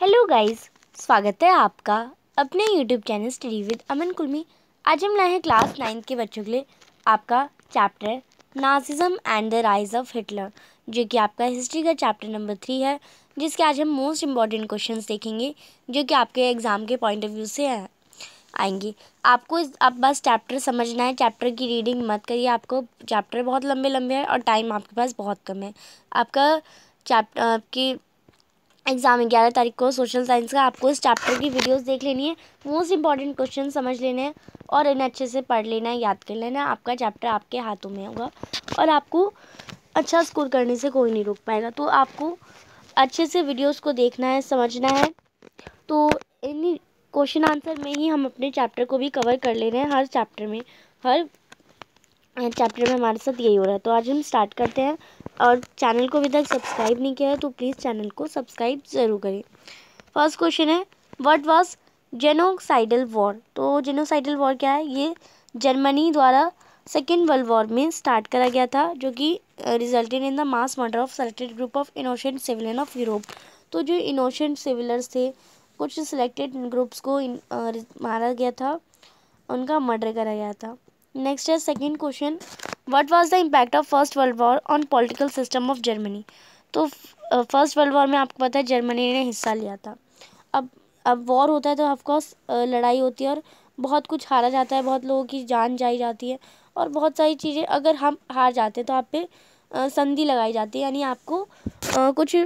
hello guys स्वागत है आपका अपने YouTube channel study with Aman Kulmi आज हम लाए हैं क्लास नाइन्थ के बच्चों के लिए आपका chapter Nazism and the rise of Hitler जो कि आपका हिस्ट्री का चैप्टर नंबर थ्री है जिसके आज हम मोस्ट इम्पॉर्टेंट क्वेश्चन देखेंगे जो कि आपके एग्ज़ाम के पॉइंट ऑफ व्यू से हैं आएंगी आपको आप बस चैप्टर समझना है चैप्टर की रीडिंग मत करिए आपको चैप्टर बहुत लंबे लंबे हैं और टाइम आपके पास बहुत कम है आपका चैप्टर आपकी एग्ज़ाम ग्यारह तारीख को सोशल साइंस का आपको इस चैप्टर की वीडियोस देख लेनी है मोस्ट इंपॉर्टेंट क्वेश्चन समझ लेने हैं और इन्हें अच्छे से पढ़ लेना है याद कर लेना है आपका चैप्टर आपके हाथों में होगा और आपको अच्छा स्कोर करने से कोई नहीं रोक पाएगा तो आपको अच्छे से वीडियोज़ को देखना है समझना है तो इन्हीं क्वेश्चन आंसर में ही हम अपने चैप्टर को भी कवर कर ले रहे हैं हर चैप्टर में हर चैप्टर में हमारे साथ यही हो रहा है तो आज हम स्टार्ट करते हैं और चैनल को अभी तक सब्सक्राइब नहीं किया है तो प्लीज़ चैनल को सब्सक्राइब ज़रूर करें फर्स्ट क्वेश्चन है वट वॉज जेनोसाइडल वॉर तो जेनोसाइडल वॉर क्या है ये जर्मनी द्वारा सेकेंड वर्ल्ड वॉर में स्टार्ट करा गया था जो कि resulted in the mass murder of selected group of innocent civilian of Europe तो जो इनोशेंट सिविलर्स थे कुछ सिलेक्टेड ग्रुप्स को इन, आ, मारा गया था उनका मर्डर करा गया था नेक्स्ट है second question what was the impact of first world war on political system of Germany तो फर्स्ट वर्ल्ड वॉर में आपको पता है जर्मनी ने हिस्सा लिया था अब अब वॉर होता है तो ऑफकोर्स लड़ाई होती है और बहुत कुछ हारा जाता है बहुत लोगों की जान जाई जाती है और बहुत सारी चीज़ें अगर हम हार जाते हैं तो आप पे संधि लगाई जाती है यानी आपको आ, कुछ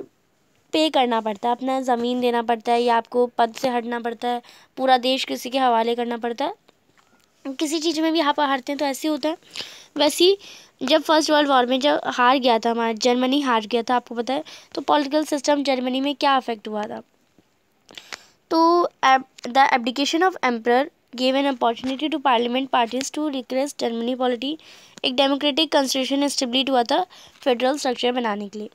पे करना पड़ता है अपना ज़मीन देना पड़ता है या आपको पद से हटना पड़ता है पूरा देश किसी के हवाले करना पड़ता है किसी चीज़ में भी आप हारते हैं तो ऐसे होता है ही जब फर्स्ट वर्ल्ड वॉर में जब हार गया था हमारा जर्मनी हार गया था आपको पता है तो पॉलिटिकल सिस्टम जर्मनी में क्या अफेक्ट हुआ था तो the abdication of emperor gave an opportunity to parliament parties to request Germany polity एक डेमोक्रेटिक कंस्टिट्यूशन स्टेब्लिट हुआ था फेडरल स्ट्रक्चर बनाने के लिए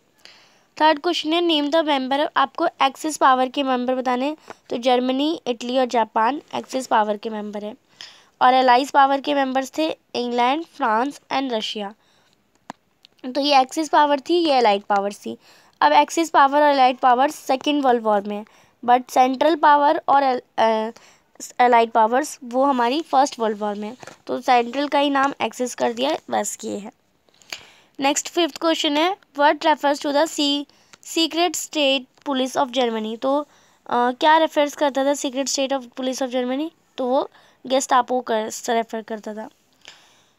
थर्ड क्वेश्चन है नेम द मेंबर आपको एक्सिस पावर के मेंबर बताने तो जर्मनी इटली और जापान एक्सिस पावर के मेंबर हैं और एलाइज पावर के मेंबर्स थे इंग्लैंड फ्रांस एंड रशिया तो ये एक्सिस पावर थी ये एलाइट पावर्स थी अब एक्सिस पावर और allied power second world war में बट सेंट्रल पावर और एलाइट uh, पावर्स वो हमारी फर्स्ट वर्ल्ड वॉर में तो सेंट्रल का ही नाम एक्सिस कर दिया बस ये है नेक्स्ट फिफ्थ क्वेश्चन है word refers to the C secret state police of Germany तो आ, uh, क्या रेफर्स करता था secret state of police of Germany तो वो गेस्ट आपको कर रेफ़र करता था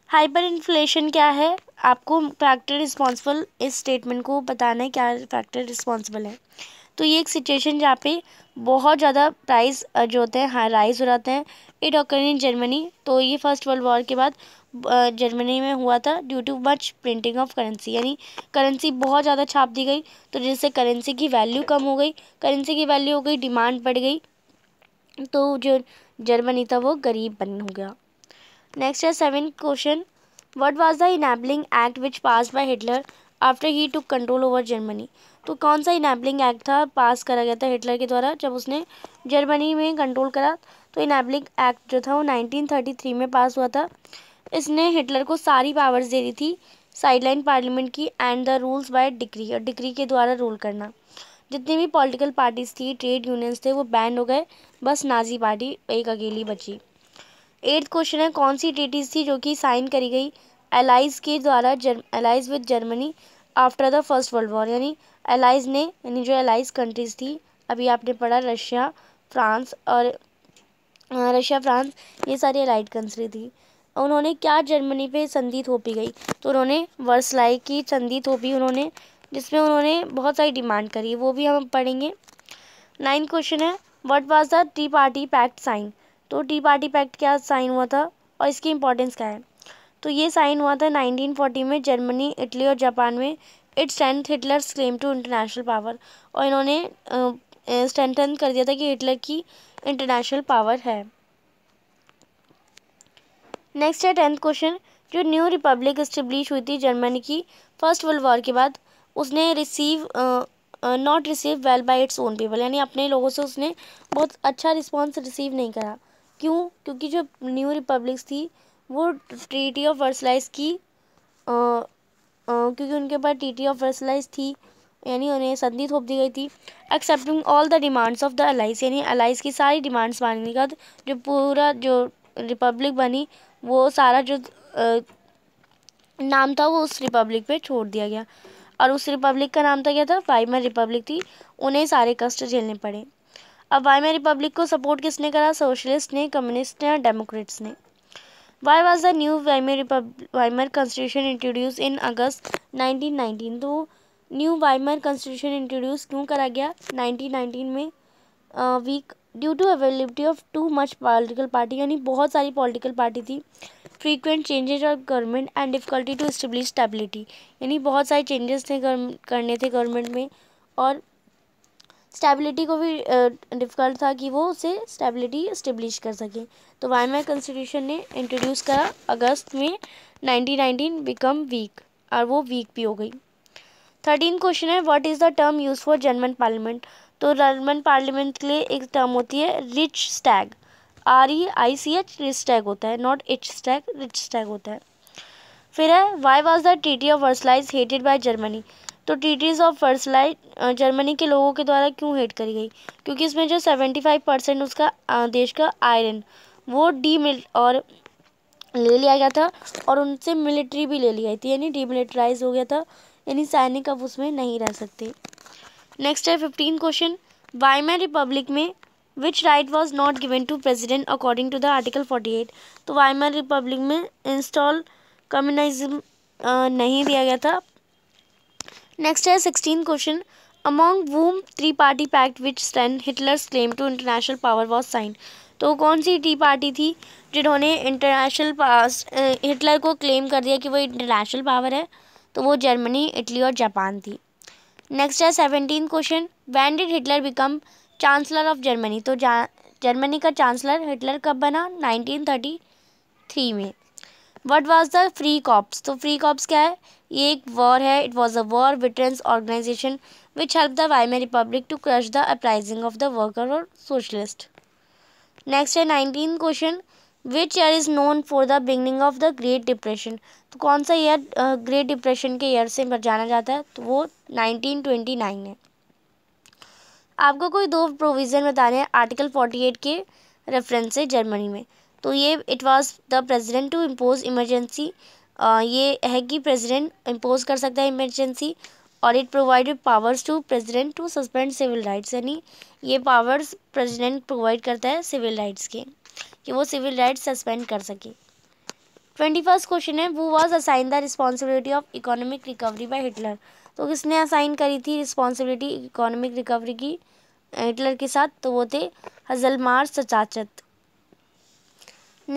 हाइपर इन्फ्लेशन क्या है आपको फैक्टर रिस्पॉन्सिबल इस स्टेटमेंट को बताना है क्या फैक्टर रिस्पॉन्सिबल है तो ये एक सिचुएशन जहाँ पे बहुत ज़्यादा प्राइस जो होते हैं हाँ राइज हो जाते हैं इट ऑकर इन जर्मनी तो ये फर्स्ट वर्ल्ड वॉर के बाद जर्मनी में हुआ था due to much printing of currency यानी करेंसी बहुत ज़्यादा छाप दी गई तो जिससे करेंसी की वैल्यू कम हो गई करेंसी की वैल्यू हो गई डिमांड बढ़ गई तो जो जर्मनी था वो गरीब बन हो गया नेक्स्ट है seven question what was the enabling act which pass by Hitler after he to control over Germany तो कौन सा इनेबलिंग एक्ट था पास करा गया था हिटलर के द्वारा जब उसने जर्मनी में कंट्रोल करा तो इनेबलिंग एक्ट जो था वो 1933 में पास हुआ था इसने हिटलर को सारी पावर्स दे दी थी साइडलाइन पार्लियामेंट की and the rules by decree और डिग्री के द्वारा रूल करना जितनी भी पॉलिटिकल पार्टीज थी ट्रेड यूनियंस थे वो बैन हो गए बस नाजी पार्टी एक अकेली बची एट्थ क्वेश्चन है कौन सी ट्रीटीज थी जो कि साइन करी गई एलाइज के द्वारा allies with Germany after the first world war यानी एलाइज ने यानी जो एलाइज कंट्रीज थी अभी आपने पढ़ा रशिया फ्रांस और रशिया फ्रांस ये सारी एलाइड कंट्री थी उन्होंने क्या जर्मनी पे संधि थोपी गई तो उन्होंने वर्सलाई की संधि थोपी उन्होंने जिसमें उन्होंने बहुत सारी डिमांड करी वो भी हम पढ़ेंगे नाइन्थ क्वेश्चन है what was the tea party pact sign तो टी पार्टी पैक्ट क्या साइन हुआ था और इसकी इंपॉर्टेंस क्या है तो ये साइन हुआ था 1940 में जर्मनी इटली और जापान में it strengthen Hitler's claim to international power और इन्होंने स्ट्रेंथन कर दिया था कि हिटलर की इंटरनेशनल पावर है नेक्स्ट है टेंथ क्वेश्चन जो न्यू रिपब्लिक इस्टेब्लिश हुई थी जर्मनी की फर्स्ट वर्ल्ड वॉर के बाद उसने receive not receive well by its own people यानी अपने लोगों से उसने बहुत अच्छा रिस्पॉन्स रिसीव नहीं करा क्यों क्योंकि जो न्यू रिपब्लिक्स थी वो ट्रीटी ऑफ वर्सलाइज की आ, आ, क्योंकि उनके पास ट्रीटी ऑफ वर्सलाइज थी यानी उन्हें संधि थोप दी गई थी accepting all the demands of the allies यानी अलाइस की सारी डिमांड्स मानने का जो पूरा जो रिपब्लिक बनी वो सारा जो आ, नाम था वो उस रिपब्लिक पे छोड़ दिया गया और उस रिपब्लिक का नाम था तो क्या था वाइमर रिपब्लिक थी उन्हें सारे कष्ट झेलने पड़े अब वाइमर रिपब्लिक को सपोर्ट किसने करा सोशलिस्ट ने कम्युनिस्ट ने और डेमोक्रेट्स ने why was the new Weimar Weimar constitution introduce in August nineteen तो न्यू वाइमर कॉन्स्टिट्यूशन इंट्रोड्यूस क्यों करा गया नाइनटीन में weak due to availability of too much political party यानी बहुत सारी पॉलिटिकल पार्टी थी frequent changes of government and difficulty to establish stability यानी बहुत सारे चेंजेस थे करने थे गवर्नमेंट में और स्टेबिलिटी को भी डिफ़िकल्ट था कि वो उसे स्टेबिलिटी इस्टेब्लिश कर सके तो माई कॉन्स्टिट्यूशन ने इंट्रोड्यूस करा अगस्त में नाइनटीन नाइनटीन बिकम वीक और वो वीक भी हो गई थर्टीन क्वेश्चन है what is the term use for German parliament तो जर्मन पार्लियामेंट के लिए एक टर्म होती है Reichstag R E I C H Reichstag होता है नॉट इच स्टैग रिच स्टैग होता है फिर है why was the treaty of Versailles hated by Germany तो ट्रीटीज़ ऑफ वर्सलाइज जर्मनी के लोगों के द्वारा क्यों हेट करी गई क्योंकि इसमें जो सेवेंटी फाइव परसेंट उसका देश का आयरन वो डी मिल और ले लिया गया था और उनसे मिलिट्री भी ले ली गई थी यानी डीमिलिटराइज हो गया था यानी सैनिक अब उसमें नहीं रह सकते नेक्स्ट है फिफ्टीन क्वेश्चन मै रिपब्लिक में which right was not given to president according to the article forty eight तो मै रिपब्लिक में इंस्टॉल कम्युनिज्म नहीं दिया गया था नेक्स्ट है sixteen question among whom three party pact which stand Hitler's claim to international power was sign तो कौन सी टी पार्टी थी जिन्होंने इंटरनेशनल पास हिटलर को क्लेम कर दिया कि वो इंटरनेशनल पावर है तो वो जर्मनी इटली और जापान थी नेक्स्ट है seventeen question when did Hitler become chancellor of Germany तो जर्मनी का चांसलर हिटलर कब बना नाइनटीन थर्टी थ्री में what was the free corps तो फ्री कॉप्स क्या है ये एक वॉर है it was a war veterans organization which help the Weimar republic to crush the uprising of the worker और सोशलिस्ट नेक्स्ट है nineteen question which year is known for the beginning of the great depression तो कौन सा year great depression के year से जाना जाता है तो वो 1929 ट्वेंटी नाइन है आपको कोई दो प्रोविज़न बताने हैं आर्टिकल फोर्टी एट के रेफरेंस से जर्मनी में तो ये it was the president to impose emergency ये है कि प्रेसिडेंट इम्पोज कर सकता है इमरजेंसी और it provided powers to president to suspend civil rights यानी ये पावर्स प्रेसिडेंट प्रोवाइड करता है सिविल राइट्स के कि वो सिविल राइट्स सस्पेंड कर सके ट्वेंटी फर्स्ट क्वेश्चन है वो was assign the responsibility of economic recovery by Hitler तो किसने असाइन करी थी रिस्पॉन्सिबिलिटी इकोनॉमिक रिकवरी की हिटलर के साथ तो वो थे हजलमार सचाचत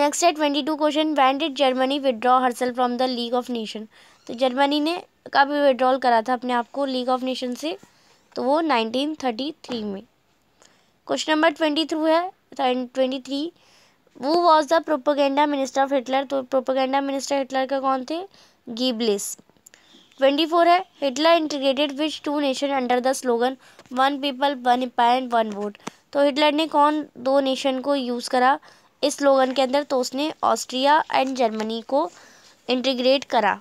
नेक्स्ट है twenty two question when did Germany withdraw herself from the League of Nation तो जर्मनी ने कब विड्रॉल करा था अपने आप को लीग ऑफ नेशन से तो वो नाइनटीन थर्टी थ्री में क्वेश्चन नंबर ट्वेंटी थ्रू है ट्वेंटी थ्री वो was the propaganda minister of Hitler तो प्रोपोगेंडा मिनिस्टर हिटलर का कौन थे गीबलिस ट्वेंटी फोर है Hitler integrated which two nation under the slogan one people one empire and one vote तो Hitler ने कौन दो नेशन को यूज़ करा इस स्लोगन के अंदर तो उसने ऑस्ट्रिया एंड जर्मनी को इंटीग्रेट करा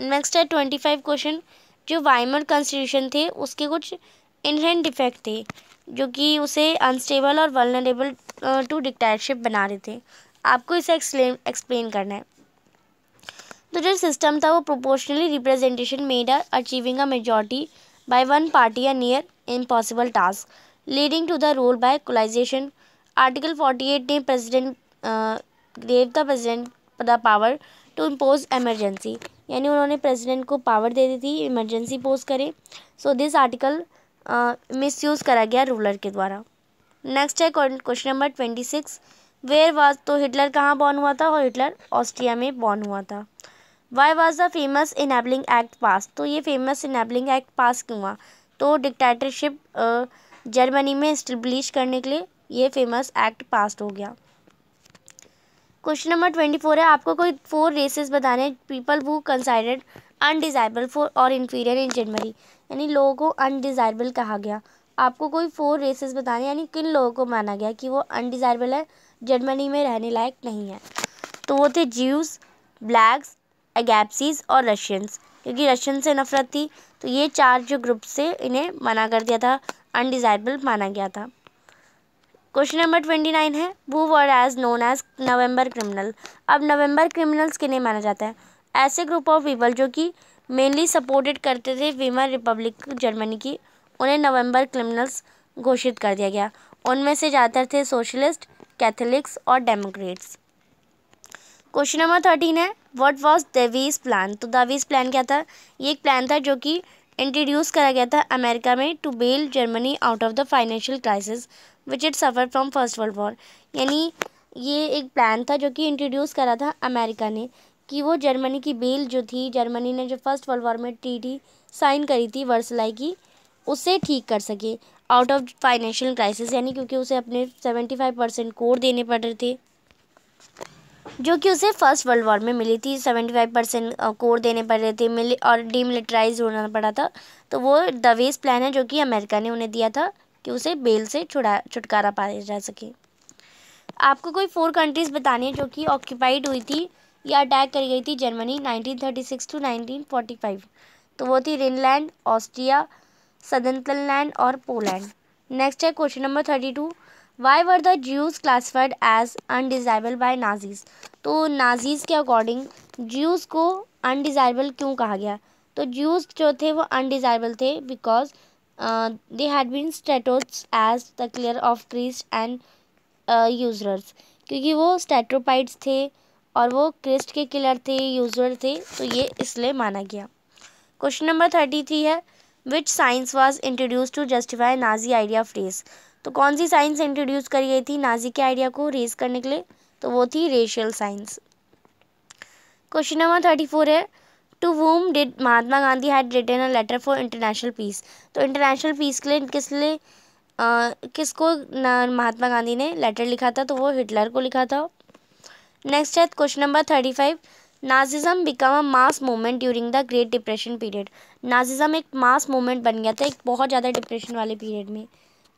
नेक्स्ट है ट्वेंटी फाइव क्वेश्चन जो वाइमर कॉन्स्टिट्यूशन थे उसके कुछ इनहेंट डिफेक्ट थे जो कि उसे अनस्टेबल और वर्नरेबल टू डिक्टायरशिप बना रहे थे आपको इसे एक्सप्लेन एक्सप्लेन करना है तो जो सिस्टम था वो proportionally representation made are achieving a majority by one party या near impossible task leading to the rule by coalition article forty eight ने president gave the president the power to impose emergency यानी उन्होंने president को power दे दी थी emergency pose करें so this article misuse करा गया रूलर के द्वारा नेक्स्ट है question number twenty six where was तो हिटलर कहाँ बॉर्न हुआ था और हिटलर ऑस्ट्रिया में बॉर्न हुआ था why was the famous enabling act pass तो ये फेमस इनेबलिंग एक्ट पास क्यों हुआ तो डिक्टेटरशिप जर्मनी में स्टब्लिश करने के लिए ये फेमस एक्ट पास हो गया क्वेश्चन नंबर ट्वेंटी फोर है आपको कोई फोर रेसेस बताने people who considered undesirable for और इन्फीरियर इन जनवरी यानी लोगों को अनडिज़ायरेबल कहा गया आपको कोई फोर रेसेस बताने यानी किन लोगों को माना गया कि वो अनडिज़ायरेबल है जर्मनी में रहने लायक नहीं है तो वो थे ज्यूस ब्लैक्स अगैप्सीज और रशियंस क्योंकि रशियन से नफरत थी तो ये चार जो ग्रुप से इन्हें मना कर दिया था अनडिज़ायरेबल माना गया था क्वेश्चन नंबर ट्वेंटी नाइन है वो word as known as November criminal अब नवंबर क्रिमिनल्स के लिए माना जाता है ऐसे ग्रुप ऑफ पीपल जो कि मेनली सपोर्टेड करते थे वीमर रिपब्लिक जर्मनी की उन्हें नवंबर क्रिमिनल्स घोषित कर दिया गया उनमें से ज़्यादातर थे सोशलिस्ट कैथोलिक्स और डेमोक्रेट्स क्वेश्चन नंबर थर्टीन है व्हाट वाज डेवीज प्लान तो दावीज प्लान क्या था ये एक प्लान था जो कि इंट्रोड्यूस करा गया था अमेरिका में to bail Germany out of the financial crisis which it suffer from first world war यानी ये एक प्लान था जो कि इंट्रोड्यूस करा था अमेरिका ने कि वो जर्मनी की बेल जो थी जर्मनी ने जो फर्स्ट वर्ल्ड वॉर में ट्रीटी साइन करी थी वर्सलाई की उसे ठीक कर सके आउट ऑफ फाइनेंशियल क्राइसिस यानी क्योंकि उसे अपने सेवेंटी फाइव परसेंट कोर देने पड़ रहे थे जो कि उसे फर्स्ट वर्ल्ड वॉर में मिली थी सेवेंटी फाइव परसेंट कोर देने पड़ रहे थे मिली और डीमिलिटराइज होना पड़ा था तो वो दवेज प्लान है जो कि अमेरिका ने उन्हें दिया था कि उसे बेल से छुड़ा छुटकारा पाया जा सके आपको कोई फोर कंट्रीज़ बतानी है जो कि ऑक्यूपाइड हुई थी या अटैक करी गई थी जर्मनी सिक्स टू फाइव तो वो थी रिनलैंड ऑस्ट्रिया सदनतलैंड और पोलैंड नेक्स्ट है question number thirty two why were the Jews classified as undesirable by Nazis तो नाजीज़ के अकॉर्डिंग ज्यूज़ को अनडिज़ाइबल क्यों कहा गया तो ज्यूज़ जो थे वो अनडिज़ायबल थे बिकॉज दे हैड बीन स्टेटोट्स as the killer of Christ and usurers क्योंकि वो स्टेट्रोपाइड्स थे और वो क्रिस्ट के किलर थे यूजर थे तो ये इसलिए माना गया क्वेश्चन नंबर थर्टी थ्री है which science was introduce to justify Nazi idea phrase तो कौन सी साइंस इंट्रोड्यूस करी गई थी नाजी के आइडिया को रेज करने के लिए तो वो थी racial science question number thirty four है to whom did Mahatma Gandhi had written a letter for international peace तो इंटरनेशनल पीस के लिए किस लिए किसको महात्मा गांधी ने लेटर लिखा था तो वो हिटलर को लिखा था नेक्स्ट है question number thirty five Nazism become a mass movement during the great depression period Nazism एक मास मोमेंट बन गया था एक बहुत ज़्यादा डिप्रेशन वाले पीरियड में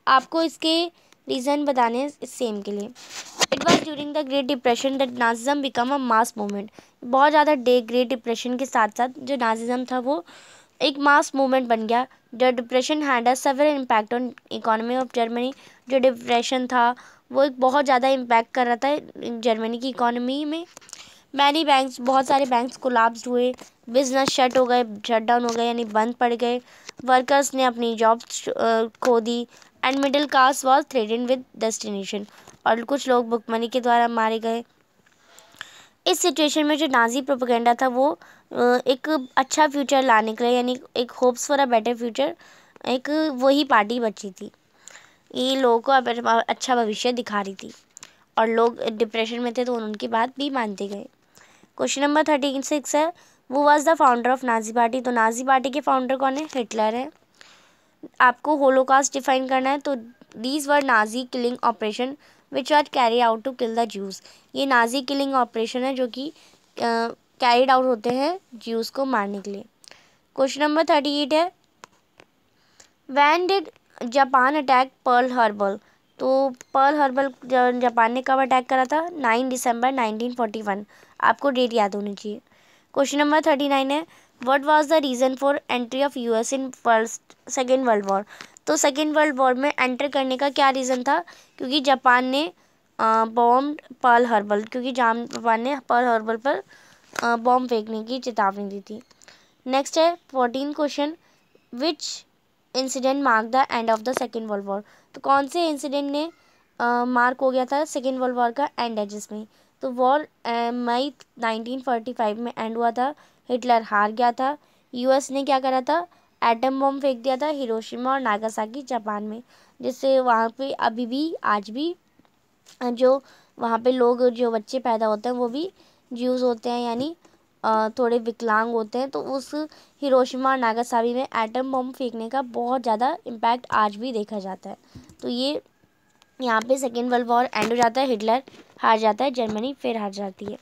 आपको इसके रीज़न बताने हैं सेम के लिए it was during the great depression that Nazism become a mass movement बहुत ज़्यादा डे ग्रेट डिप्रेशन के साथ साथ जो नाजिज़म था वो एक मास मूवमेंट बन गया जो depression had a severe impact on economy of Germany जो डिप्रेशन था वो एक बहुत ज़्यादा इम्पैक्ट कर रहा था जर्मनी की इकोनॉमी में मैनी बैंक्स बहुत सारे बैंक्स कोलाप्स हुए बिजनेस शट हो गए शट डाउन हो गए यानी बंद पड़ गए वर्कर्स ने अपनी जॉब खो दी and middle class was threatened with destination और कुछ लोग बुकमनी के द्वारा मारे गए इस सिचुएशन में जो नाजी प्रोपोगेंडा था वो एक अच्छा फ्यूचर लाने के लिए यानी एक hopes for a better future एक वही पार्टी बची थी ये लोगों को अच्छा भविष्य दिखा रही थी और लोग डिप्रेशन में थे तो उनकी बात भी मानते गए क्वेश्चन नंबर थर्टी सिक्स है वो was the founder of Nazi party तो नाजी पार्टी के फाउंडर कौन है हिटलर है आपको होलोकास्ट डिफाइन करना है तो these were Nazi killing operation which are carry out to kill the Jews ये नाजी किलिंग ऑपरेशन है जो कि कैरिड आउट होते हैं जूस को मारने के लिए क्वेश्चन नंबर थर्टी एट है when did Japan attack Pearl Harbor तो पर्ल हर्बल जापान ने कब अटैक करा था nine December nineteen forty one आपको डेट याद होनी चाहिए क्वेश्चन नंबर थर्टी नाइन है what was the reason for entry of U S in first second world war तो सेकेंड वर्ल्ड वॉर में एंटर करने का क्या रीज़न था क्योंकि जापान ने बॉम्ब पर्ल हर्बल क्योंकि जापान ने पर्ल हर्बल पर बॉम्ब फेंकने की चेतावनी दी थी नेक्स्ट है fourteen question which incident mark the end of the second world war तो कौन से इंसिडेंट ने मार्क uh, हो गया था सेकेंड वर्ल्ड वॉर का एंड है जिसमें तो war May nineteen forty five में एंड हुआ था हिटलर हार गया था यूएस ने क्या करा था एटम बम फेंक दिया था हिरोशिमा और नागासाकी जापान में जिससे वहाँ पे अभी भी आज भी जो वहाँ पे लोग जो बच्चे पैदा होते हैं वो भी ज्यूज होते हैं यानी थोड़े विकलांग होते हैं तो उस हिरोशिमा और नागासाकी में एटम बम फेंकने का बहुत ज़्यादा इम्पैक्ट आज भी देखा जाता है तो ये यहाँ पे सेकेंड वर्ल्ड वॉर एंड हो जाता है हिटलर हार जाता है जर्मनी फिर हार जाती है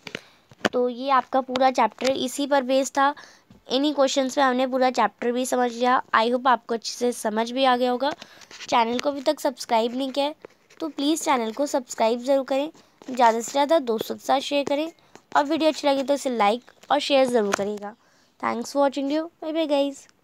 तो ये आपका पूरा चैप्टर इसी पर बेस्ड था इन्हीं क्वेश्चंस में हमने पूरा चैप्टर भी समझ लिया आई होप आपको अच्छे से समझ भी आ गया होगा चैनल को अभी तक सब्सक्राइब नहीं किया तो प्लीज़ चैनल को सब्सक्राइब ज़रूर करें ज़्यादा से ज़्यादा दोस्तों के साथ शेयर करें और वीडियो अच्छी लगे तो इसे लाइक और शेयर ज़रूर करिएगा thanks for watching you bye bye guys